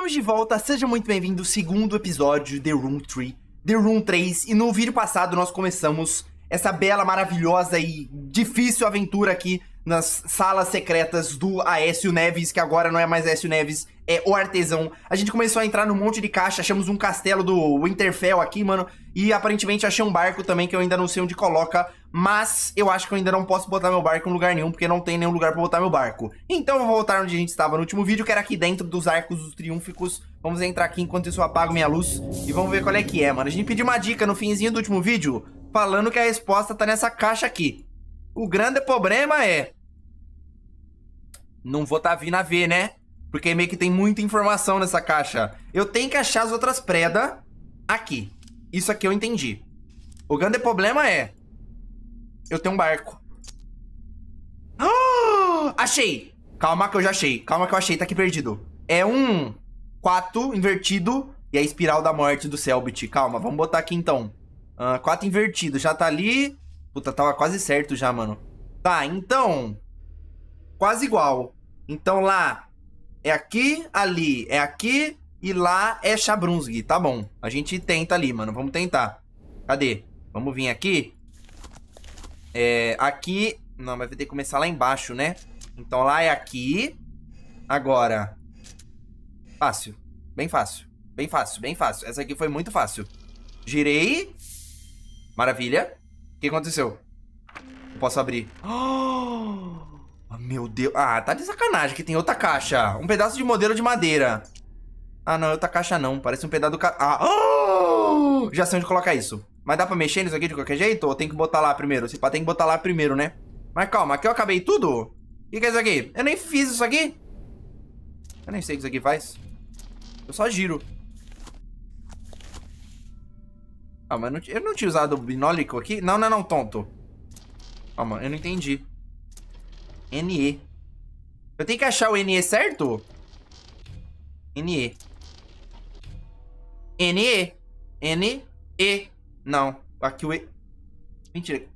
Estamos de volta, seja muito bem-vindo ao segundo episódio de The Room 3. The Room 3, e no vídeo passado nós começamos essa bela, maravilhosa e difícil aventura aqui nas salas secretas do Aécio Neves, que agora não é mais Aécio Neves, é o artesão. A gente começou a entrar num monte de caixa, achamos um castelo do Winterfell aqui, mano, e aparentemente achei um barco também que eu ainda não sei onde coloca, mas eu acho que eu ainda não posso botar meu barco em lugar nenhum, porque não tem nenhum lugar pra botar meu barco. Então eu vou voltar onde a gente estava no último vídeo, que era aqui dentro dos arcos dos triunficos. Vamos entrar aqui enquanto isso eu apago minha luz e vamos ver qual é que é, mano. A gente pediu uma dica no finzinho do último vídeo, falando que a resposta tá nessa caixa aqui. O grande problema é... Não vou tá vindo a ver, né? Porque meio que tem muita informação nessa caixa. Eu tenho que achar as outras predas aqui. Isso aqui eu entendi. O grande problema é... Eu tenho um barco. Ah, achei! Calma que eu já achei. Calma que eu achei, tá aqui perdido. É um 4 invertido e a espiral da morte do Selbit. Calma, vamos botar aqui então. 4 ah, invertido, já tá ali. Puta, tava quase certo já, mano. Tá, então... Quase igual. Então lá é aqui, ali é aqui e lá é Chabrunsky. Tá bom, a gente tenta ali, mano. Vamos tentar. Cadê? Vamos vir aqui. É, aqui... Não, mas vai ter que começar lá embaixo, né? Então lá é aqui. Agora. Fácil. Bem fácil. Bem fácil, bem fácil. Essa aqui foi muito fácil. Girei. Maravilha. O que aconteceu? Eu posso abrir. Oh, meu Deus. Ah, tá de sacanagem que tem outra caixa. Um pedaço de modelo de madeira. Ah, não. É outra caixa não. Parece um pedaço do... Ca... Ah, oh! Já sei onde colocar isso. Mas dá pra mexer nisso aqui de qualquer jeito? Ou tem que botar lá primeiro? Se pá, tem que botar lá primeiro, né? Mas calma, aqui eu acabei tudo? O que, que é isso aqui? Eu nem fiz isso aqui? Eu nem sei o que isso aqui faz. Eu só giro. Ah, mas eu não tinha usado o binólico aqui? Não, não, não, tonto. Calma, eu não entendi. NE. Eu tenho que achar o NE certo? NE. NE. NE. Não. Aqui o... Mentira.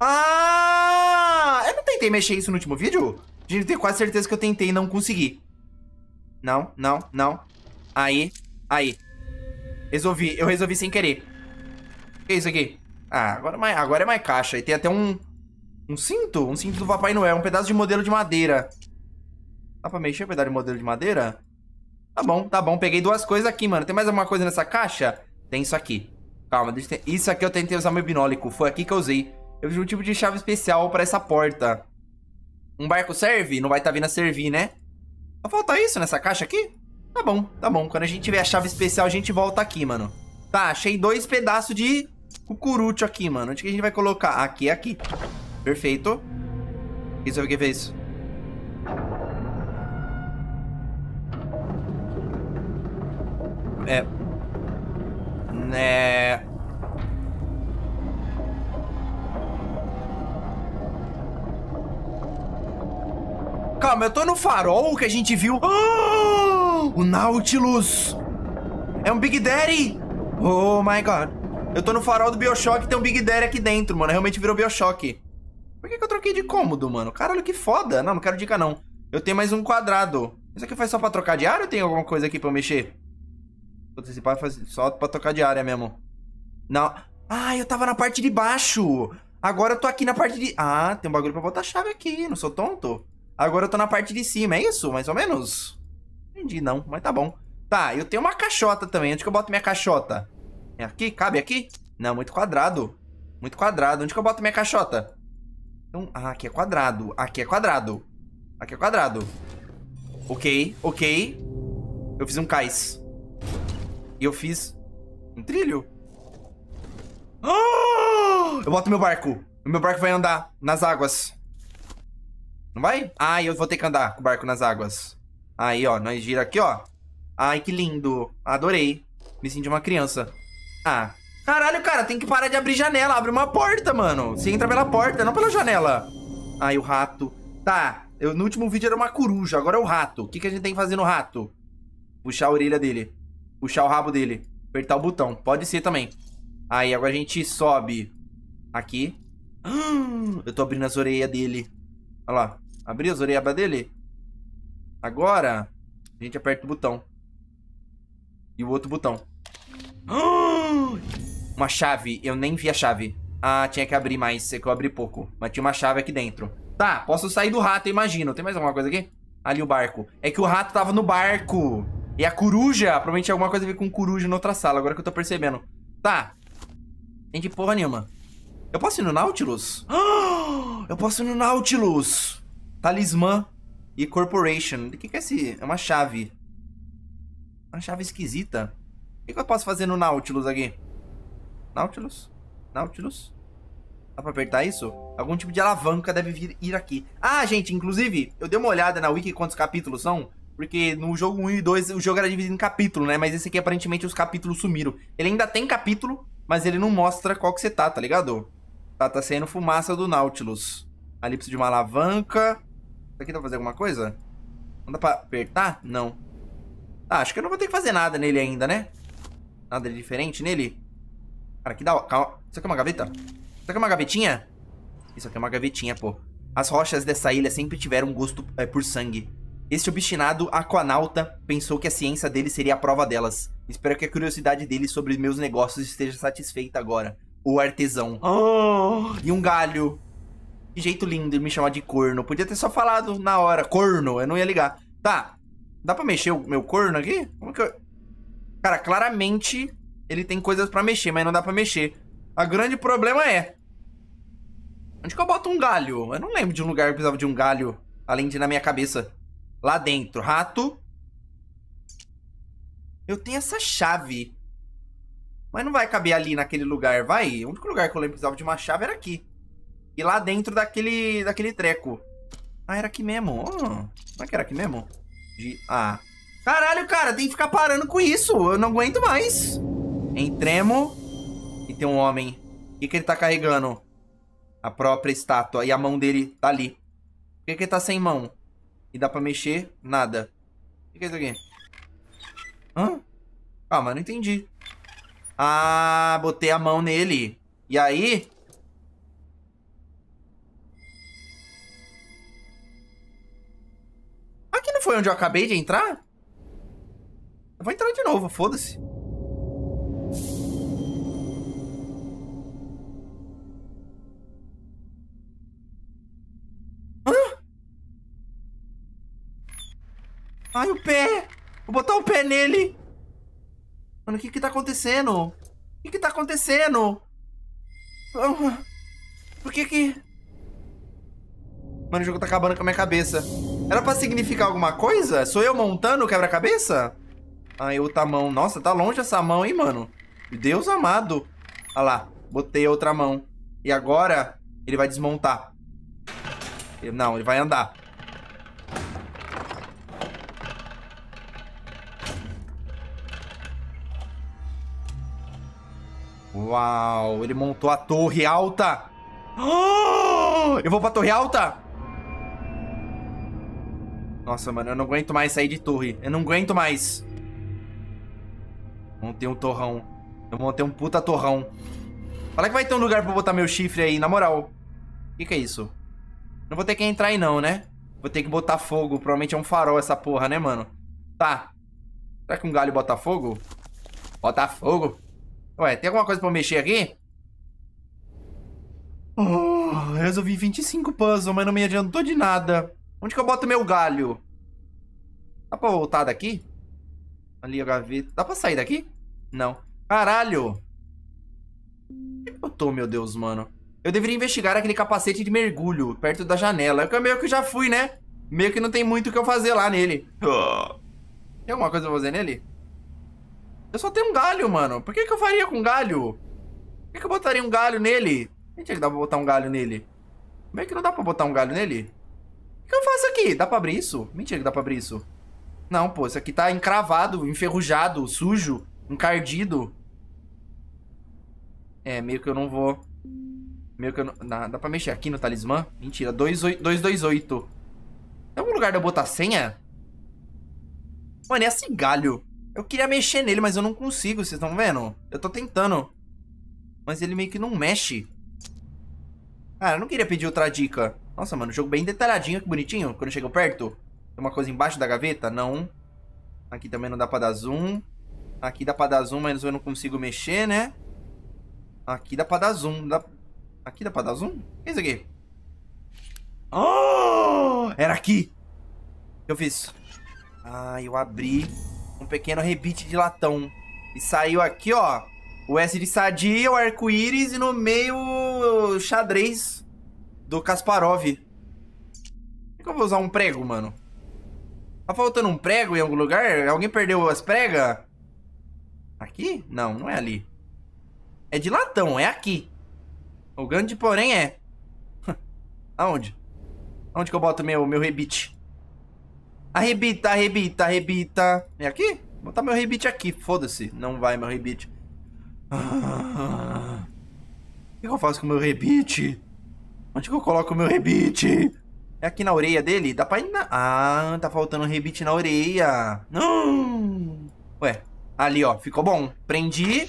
Ah! Eu não tentei mexer isso no último vídeo? Gente, eu tenho quase certeza que eu tentei e não consegui. Não, não, não. Aí, aí. Resolvi, eu resolvi sem querer. O que é isso aqui? Ah, agora, é mais, agora é mais caixa. E tem até um... Um cinto? Um cinto do Papai Noel. Um pedaço de modelo de madeira. Dá pra mexer um pedaço de modelo de madeira? Tá bom, tá bom. Peguei duas coisas aqui, mano. Tem mais alguma coisa nessa caixa? Tem isso aqui. Calma, deixa eu... Isso aqui eu tentei usar meu binólico. Foi aqui que eu usei. Eu vi um tipo de chave especial pra essa porta. Um barco serve? Não vai estar tá vindo a servir, né? Só falta isso nessa caixa aqui? Tá bom, tá bom. Quando a gente tiver a chave especial, a gente volta aqui, mano. Tá, achei dois pedaços de cucurucho aqui, mano. Onde que a gente vai colocar? Aqui, aqui. Perfeito. Isso é fez. É, né? Calma, eu tô no farol que a gente viu. Oh, o Nautilus! É um Big Daddy! Oh my god. Eu tô no farol do Bioshock e tem um Big Daddy aqui dentro, mano. Realmente virou Bioshock. Por que, que eu troquei de cômodo, mano? Caralho, que foda. Não, não quero dica, não. Eu tenho mais um quadrado. Isso aqui foi só pra trocar de área ou tem alguma coisa aqui pra eu mexer? Putz, esse só pra tocar de área mesmo. Não. Ah, eu tava na parte de baixo. Agora eu tô aqui na parte de... Ah, tem um bagulho pra botar chave aqui. Não sou tonto. Agora eu tô na parte de cima. É isso? Mais ou menos? Entendi, não. Mas tá bom. Tá, eu tenho uma caixota também. Onde que eu boto minha caixota? É aqui? Cabe aqui? Não, muito quadrado. Muito quadrado. Onde que eu boto minha caixota? Então, ah, aqui é quadrado. Aqui é quadrado. Aqui é quadrado. Ok, ok. Eu fiz um cais. E eu fiz um trilho. Ah! Eu boto meu barco. O meu barco vai andar nas águas. Não vai? Ah, eu vou ter que andar com o barco nas águas. Aí, ó, nós gira aqui, ó. Ai, que lindo. Adorei. Me senti uma criança. Ah. Caralho, cara, tem que parar de abrir janela. Abre uma porta, mano. Você entra pela porta, não pela janela. Ai, o rato. Tá, eu, no último vídeo era uma coruja, agora é o rato. O que, que a gente tem que fazer no rato? Puxar a orelha dele puxar o rabo dele. Apertar o botão. Pode ser também. Aí, agora a gente sobe aqui. Eu tô abrindo as orelhas dele. Olha lá. Abri as orelhas dele. Agora, a gente aperta o botão. E o outro botão. Uma chave. Eu nem vi a chave. Ah, tinha que abrir mais. É que eu abri pouco. Mas tinha uma chave aqui dentro. Tá, posso sair do rato, imagino. Tem mais alguma coisa aqui? Ali o barco. É que o rato tava no barco. E a coruja, provavelmente alguma coisa a ver com coruja na outra sala, agora que eu tô percebendo. Tá. Tem de porra nenhuma. Eu posso ir no Nautilus? Eu posso ir no Nautilus! Talismã e Corporation. O que, que é esse? É uma chave. Uma chave esquisita. O que, que eu posso fazer no Nautilus aqui? Nautilus? Nautilus? Dá pra apertar isso? Algum tipo de alavanca deve vir, ir aqui. Ah, gente, inclusive, eu dei uma olhada na wiki quantos capítulos são. Porque no jogo 1 e 2 o jogo era dividido em capítulo, né? Mas esse aqui aparentemente os capítulos sumiram. Ele ainda tem capítulo, mas ele não mostra qual que você tá, tá ligado? Tá, tá saindo fumaça do Nautilus. Ali precisa de uma alavanca. Isso aqui dá pra fazer alguma coisa? Não dá pra apertar? Não. Ah, acho que eu não vou ter que fazer nada nele ainda, né? Nada de diferente nele. Cara, que da hora. Calma. Isso aqui é uma gaveta? Isso aqui é uma gavetinha? Isso aqui é uma gavetinha, pô. As rochas dessa ilha sempre tiveram gosto é, por sangue. Este obstinado aquanauta pensou que a ciência dele seria a prova delas. Espero que a curiosidade dele sobre meus negócios esteja satisfeita agora. O artesão. Oh. E um galho. Que jeito lindo de me chamar de corno. Podia ter só falado na hora. Corno, eu não ia ligar. Tá, Dá pra mexer o meu corno aqui? Como que eu... Cara, claramente ele tem coisas pra mexer, mas não dá pra mexer. A grande problema é... Onde que eu boto um galho? Eu não lembro de um lugar que precisava de um galho, além de na minha cabeça. Lá dentro, rato. Eu tenho essa chave. Mas não vai caber ali naquele lugar, vai? O único lugar que eu lembro que precisava de uma chave era aqui. E lá dentro daquele, daquele treco. Ah, era aqui mesmo. Oh, não é que era aqui mesmo? De... Ah. Caralho, cara, tem que ficar parando com isso. Eu não aguento mais. Entremos. E tem um homem. O que, que ele tá carregando? A própria estátua. E a mão dele tá ali. Por que, que ele tá sem mão? E dá pra mexer nada. O que é isso aqui? Hã? Calma, ah, não entendi. Ah, botei a mão nele. E aí... Aqui não foi onde eu acabei de entrar? Eu vou entrar de novo, foda-se. Ai, o pé! Vou botar o pé nele! Mano, o que que tá acontecendo? O que que tá acontecendo? Ah, por que que... Mano, o jogo tá acabando com a minha cabeça. Era pra significar alguma coisa? Sou eu montando o quebra-cabeça? Ai, outra mão. Nossa, tá longe essa mão, hein, mano? Deus amado. Olha lá, botei a outra mão. E agora ele vai desmontar. Ele, não, ele vai andar. Uau, ele montou a torre alta. Oh, eu vou pra torre alta? Nossa, mano, eu não aguento mais sair de torre. Eu não aguento mais. Montei um torrão. Eu montei um puta torrão. Fala que vai ter um lugar pra botar meu chifre aí, na moral. O que, que é isso? Não vou ter que entrar aí não, né? Vou ter que botar fogo. Provavelmente é um farol essa porra, né, mano? Tá. Será que um galho bota fogo? Bota fogo. Ué, tem alguma coisa pra mexer aqui? Oh, resolvi 25 puzzles, mas não me adiantou de nada. Onde que eu boto meu galho? Dá pra voltar daqui? Ali a gaveta. Dá pra sair daqui? Não. Caralho! Onde eu tô, meu Deus, mano? Eu deveria investigar aquele capacete de mergulho perto da janela. É eu meio que já fui, né? Meio que não tem muito o que eu fazer lá nele. Tem alguma coisa pra fazer nele? Eu só tenho um galho, mano. Por que, que eu faria com galho? Por que, que eu botaria um galho nele? Gente, que dá pra botar um galho nele. Como é que não dá pra botar um galho nele? O que eu faço aqui? Dá pra abrir isso? Mentira que dá pra abrir isso. Não, pô. Isso aqui tá encravado, enferrujado, sujo, encardido. É, meio que eu não vou... Meio que eu não... Dá, dá pra mexer aqui no talismã? Mentira. 228. É um lugar de eu botar senha? Mano, é esse galho. Eu queria mexer nele, mas eu não consigo, vocês estão vendo? Eu tô tentando. Mas ele meio que não mexe. Cara, eu não queria pedir outra dica. Nossa, mano, jogo bem detalhadinho, que bonitinho. Quando chega perto. Tem uma coisa embaixo da gaveta? Não. Aqui também não dá pra dar zoom. Aqui dá pra dar zoom, mas eu não consigo mexer, né? Aqui dá pra dar zoom. Dá... Aqui dá pra dar zoom? O que é isso aqui? Oh! Era aqui! Eu fiz. Ah, eu abri um pequeno rebite de latão. E saiu aqui, ó, o S de Sadia, o arco-íris e no meio o xadrez do Kasparov. Por é que eu vou usar um prego, mano? Tá faltando um prego em algum lugar? Alguém perdeu as pregas? Aqui? Não, não é ali. É de latão, é aqui. O grande porém é... Aonde? Aonde que eu boto meu, meu rebite? Arrebita, arrebita, arrebita. É aqui? Vou botar meu rebite aqui, foda-se. Não vai meu rebite. o que eu faço com o meu rebite? Onde que eu coloco o meu rebite? É aqui na orelha dele? Dá pra ir na... Ah, tá faltando um rebite na orelha. Não! Ué, ali ó, ficou bom. Prendi.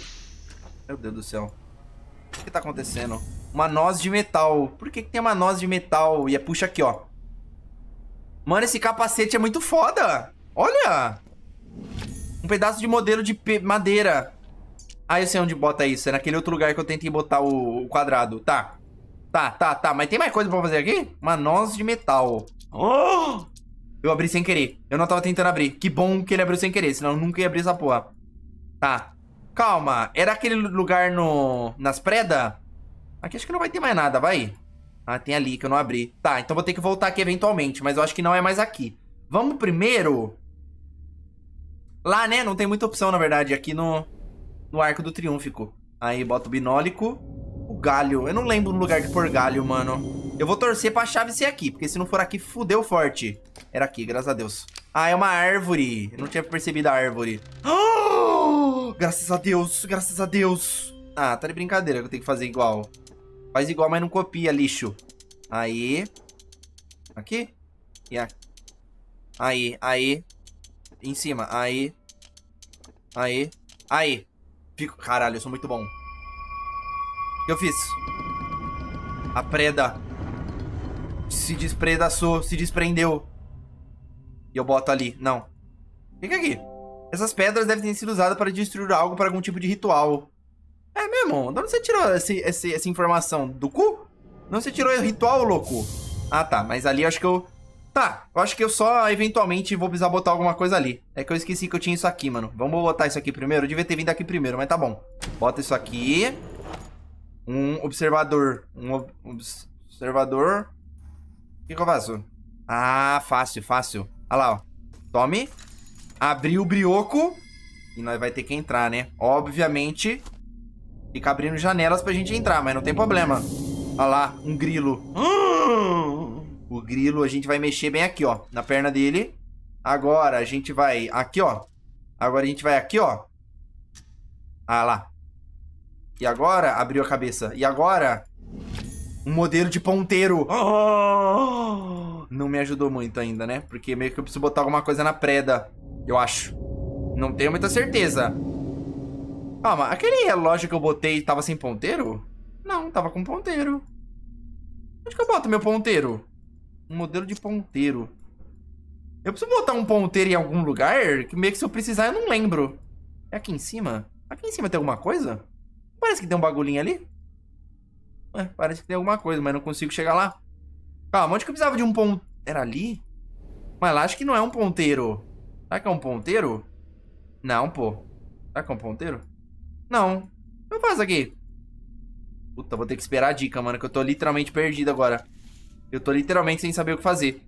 Meu Deus do céu. O que tá acontecendo? Uma noz de metal. Por que, que tem uma noz de metal? E é puxa aqui, ó. Mano, esse capacete é muito foda. Olha! Um pedaço de modelo de madeira. Ah, eu sei onde bota isso. É naquele outro lugar que eu tentei botar o, quadrado. Tá. Tá, tá, tá. Mas tem mais coisa pra fazer aqui? Uma noz de metal. Oh! Eu abri sem querer. Eu não tava tentando abrir. Que bom que ele abriu sem querer, senão eu nunca ia abrir essa porra. Tá. Calma. Era aquele lugar no... Nas predas? Aqui acho que não vai ter mais nada, vai. Ah, tem ali que eu não abri. Tá, então vou ter que voltar aqui eventualmente, mas eu acho que não é mais aqui. Vamos primeiro... Lá, né? Não tem muita opção, na verdade, aqui no, no Arco do Triunfico. Aí, bota o binólico. O galho. Eu não lembro no lugar de pôr galho, mano. Eu vou torcer pra chave ser aqui, porque se não for aqui, fudeu forte. Era aqui, graças a Deus. Ah, é uma árvore. Eu não tinha percebido a árvore. Oh! Graças a Deus, graças a Deus. Ah, tá de brincadeira que eu tenho que fazer igual. Faz igual, mas não copia, lixo. Aí. Aqui. E aqui. Aí, aí. Em cima. Aí. Aí. Aí. Fico... Caralho, eu sou muito bom. O que eu fiz? A preda. Se despredaçou, se desprendeu. E eu boto ali. Não. Fica aqui. Essas pedras devem ter sido usadas para destruir algo para algum tipo de ritual. É mesmo? De onde você tirou esse, esse, essa informação? Do cu? Não, você tirou o ritual, louco? Ah, tá. Mas ali eu acho que eu... Tá, eu acho que eu só eventualmente vou precisar botar alguma coisa ali. É que eu esqueci que eu tinha isso aqui, mano. Vamos botar isso aqui primeiro? Eu devia ter vindo aqui primeiro, mas tá bom. Bota isso aqui. Um observador. Um ob observador. O que, que eu faço? Ah, fácil, fácil. Olha lá, ó. Tome. Abri o brioco. E nós vai ter que entrar, né? Obviamente, Fica abrindo janelas pra gente entrar, mas não tem problema. Olha lá, um grilo. Ah! O grilo a gente vai mexer bem aqui, ó. Na perna dele. Agora a gente vai aqui, ó. Agora a gente vai aqui, ó. Ah lá. E agora abriu a cabeça. E agora um modelo de ponteiro. Oh! Não me ajudou muito ainda, né? Porque meio que eu preciso botar alguma coisa na preda, eu acho. Não tenho muita certeza. Calma, ah, aquele relógio que eu botei tava sem ponteiro? Não, tava com ponteiro. Onde que eu boto meu ponteiro? Um modelo de ponteiro. Eu preciso botar um ponteiro em algum lugar? Que meio que se eu precisar eu não lembro. É aqui em cima? Aqui em cima tem alguma coisa? Parece que tem um bagulhinho ali. É, parece que tem alguma coisa, mas não consigo chegar lá. Calma, onde que eu precisava de um ponteiro? Era ali? Mas lá acho que não é um ponteiro. Será que é um ponteiro? Não, pô. Será que é um ponteiro? Não. O que eu faço aqui? Puta, vou ter que esperar a dica, mano, que eu tô literalmente perdido agora. Eu tô literalmente sem saber o que fazer.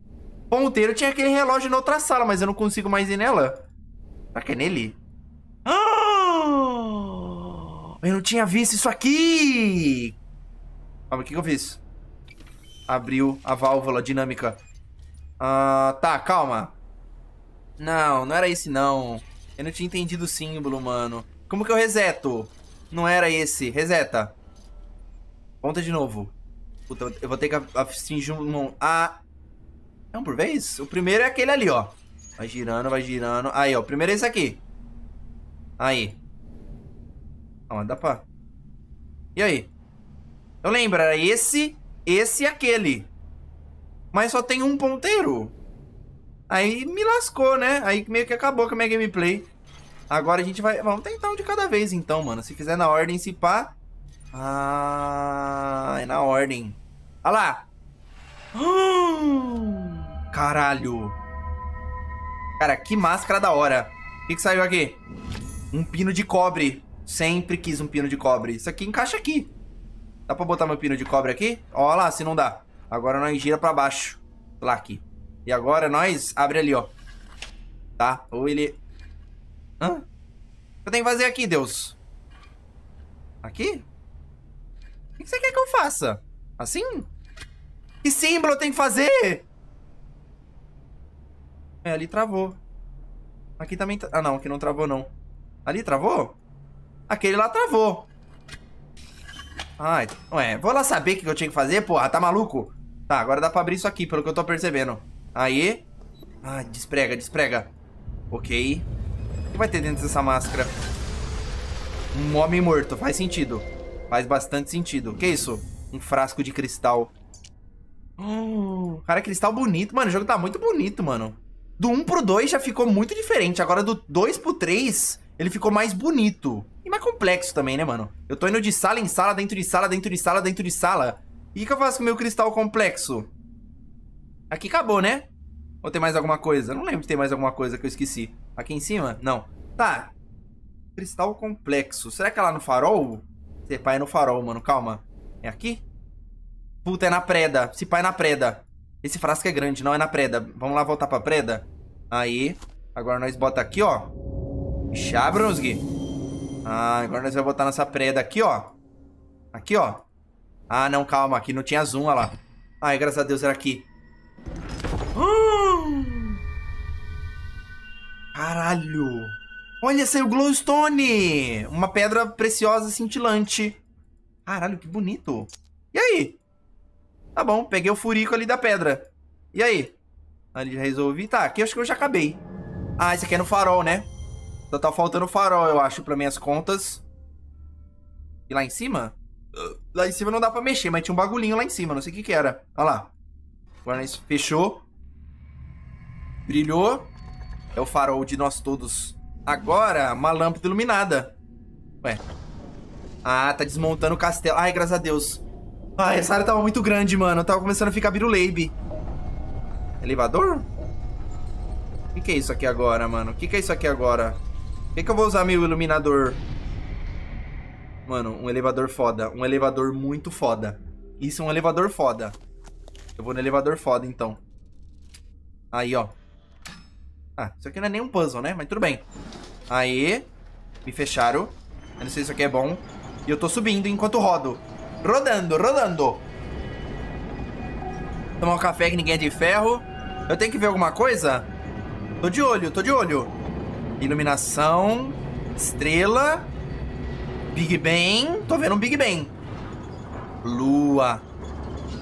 Ponteiro tinha aquele relógio na outra sala, mas eu não consigo mais ir nela. Será que é nele? Ah! Eu não tinha visto isso aqui! Calma, o que, que eu fiz? Abriu a válvula dinâmica. Ah, tá, calma. Não, não era esse não. Eu não tinha entendido o símbolo, mano. Como que eu reseto? Não era esse. Reseta. Ponta de novo. Puta, eu vou ter que afingir um... Ah... É um por vez? O primeiro é aquele ali, ó. Vai girando, vai girando. Aí, ó. O primeiro é esse aqui. Aí. Ah, dá pra... E aí? Eu lembro, era esse, esse e aquele. Mas só tem um ponteiro. Aí me lascou, né? Aí meio que acabou com a minha gameplay. Agora a gente vai. Vamos tentar um de cada vez então, mano. Se fizer na ordem, se pá. Ah, é na ordem. Olha lá! Caralho! Cara, que máscara da hora. O que, que saiu aqui? Um pino de cobre. Sempre quis um pino de cobre. Isso aqui encaixa aqui. Dá pra botar meu pino de cobre aqui? Ó lá, se não dá. Agora nós gira pra baixo. Lá aqui. E agora nós abre ali, ó. Tá? Ou ele Hã? O que eu tenho que fazer aqui, Deus? Aqui? O que você quer que eu faça? Assim? Que símbolo eu tenho que fazer? É, ali travou. Aqui também... Tra... Ah, não. Aqui não travou, não. Ali travou? Aquele lá travou. Ai, ué. Vou lá saber o que eu tinha que fazer, porra. Tá maluco? Tá, agora dá pra abrir isso aqui, pelo que eu tô percebendo. Aí. Ai, ah, desprega, desprega. Ok vai ter dentro dessa máscara? Um homem morto. Faz sentido. Faz bastante sentido. O Que é isso? Um frasco de cristal. cara, cristal bonito. Mano, o jogo tá muito bonito, mano. Do 1 pro 2 já ficou muito diferente. Agora do 2 pro 3, ele ficou mais bonito. E mais complexo também, né, mano? Eu tô indo de sala em sala, dentro de sala, dentro de sala, dentro de sala. E o que eu faço com o meu cristal complexo? Aqui acabou, né? Ou tem mais alguma coisa? Não lembro se tem mais alguma coisa que eu esqueci. Aqui em cima? Não. Tá. Cristal complexo. Será que é lá no farol? Se pai é no farol, mano. Calma. É aqui? Puta, é na preda. Se pai é na preda. Esse frasco é grande, não é na preda. Vamos lá voltar pra preda? Aí. Agora nós bota aqui, ó. Chabronsky. Ah, agora nós vamos botar nossa preda aqui, ó. Aqui, ó. Ah, não, calma. Aqui não tinha zoom, olha lá. Ai, graças a Deus, era aqui. Caralho! Olha, saiu glowstone! Uma pedra preciosa cintilante. Caralho, que bonito. E aí? Tá bom, peguei o furico ali da pedra. E aí? Ali já resolvi. Tá, aqui acho que eu já acabei. Ah, esse aqui é no farol, né? Só tá faltando farol, eu acho, pra minhas contas. E lá em cima? Ah, lá em cima não dá pra mexer, mas tinha um bagulhinho lá em cima, não sei o que que era. Olha lá. Agora fechou. Brilhou. É o farol de nós todos. Agora, uma lâmpada iluminada. Ué. Ah, tá desmontando o castelo. Ai, graças a Deus. Ai, essa área tava muito grande, mano. Eu tava começando a ficar biruleibe. É elevador? O que, que, é isso aqui agora, mano? O que, que, é isso aqui agora? O que, que eu vou usar meu iluminador? Mano, um elevador foda. Um elevador muito foda. Isso é um elevador foda. Eu vou no elevador foda, então. Aí, ó. Ah, isso aqui não é nem um puzzle, né? Mas tudo bem. Aí, me fecharam. Eu não sei se isso aqui é bom. E eu tô subindo enquanto rodo. Rodando, rodando. Tomar um café que ninguém é de ferro. Eu tenho que ver alguma coisa? Tô de olho, tô de olho. Iluminação, estrela, Big Ben. Tô vendo um Big Ben. Lua.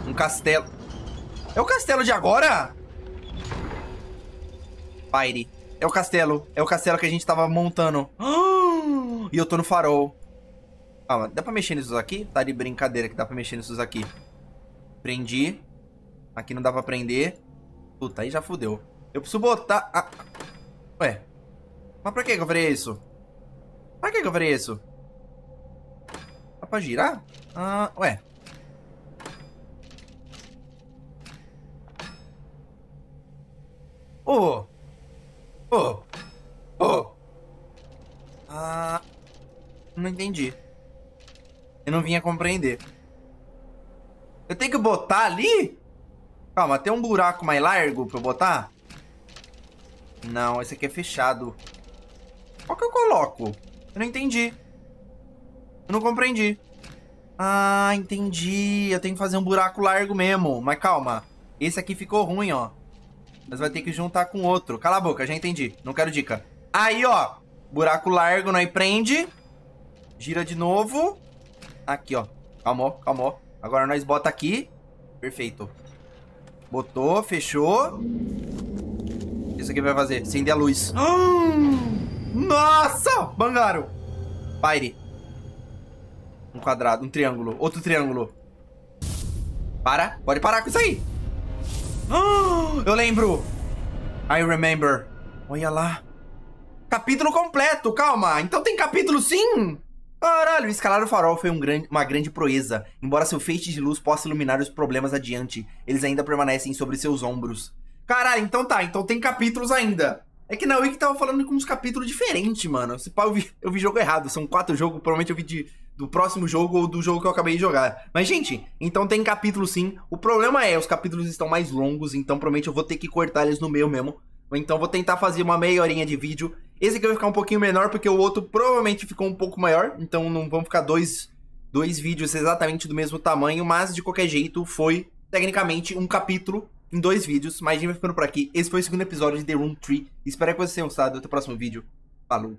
Um castelo. É o castelo de agora? Pire, É o castelo. É o castelo que a gente tava montando. E eu tô no farol. Calma, ah, dá pra mexer nisso aqui? Tá de brincadeira que dá pra mexer nisso aqui. Prendi. Aqui não dá pra prender. Puta, aí já fudeu. Eu preciso botar... Ah. Ué. Mas pra que eu farei isso? Pra que eu farei isso? Dá pra girar? Ah, ué. Ô... Oh. Oh! Oh! Ah. Não entendi. Eu não vinha compreender. Eu tenho que botar ali? Calma, tem um buraco mais largo pra eu botar? Não, esse aqui é fechado. Qual que eu coloco? Eu não entendi. Eu não compreendi. Ah, entendi. Eu tenho que fazer um buraco largo mesmo. Mas calma. Esse aqui ficou ruim, ó. Mas vai ter que juntar com outro. Cala a boca, já entendi. Não quero dica. Aí, ó. Buraco largo, nós prende. Gira de novo. Aqui, ó. Calmou, calmou. Agora nós bota aqui. Perfeito. Botou, fechou. O que isso aqui vai fazer? Acender a luz. Nossa! Bangaro! Pare. Um quadrado, um triângulo, outro triângulo. Para. Pode parar com isso aí. eu lembro. I remember. Olha lá. Capítulo completo, calma. Então tem capítulo sim? Caralho, escalar o farol foi um grande, uma grande proeza. Embora seu feixe de luz possa iluminar os problemas adiante, eles ainda permanecem sobre seus ombros. Caralho, então tá. Então tem capítulos ainda. É que na Wiki tava falando com uns capítulos diferentes, mano. eu vi, eu vi jogo errado. São quatro jogos, provavelmente eu vi de do próximo jogo ou do jogo que eu acabei de jogar. Mas, gente, então tem capítulo sim. O problema é, os capítulos estão mais longos, então provavelmente eu vou ter que cortar eles no meio mesmo. então vou tentar fazer uma meia horinha de vídeo. Esse aqui vai ficar um pouquinho menor, porque o outro provavelmente ficou um pouco maior. Então não vão ficar dois, dois vídeos exatamente do mesmo tamanho, mas de qualquer jeito foi, tecnicamente, um capítulo em dois vídeos. Mas a gente vai ficando por aqui. Esse foi o segundo episódio de The Room 3. Espero que vocês tenham gostado. Até o próximo vídeo. Falou!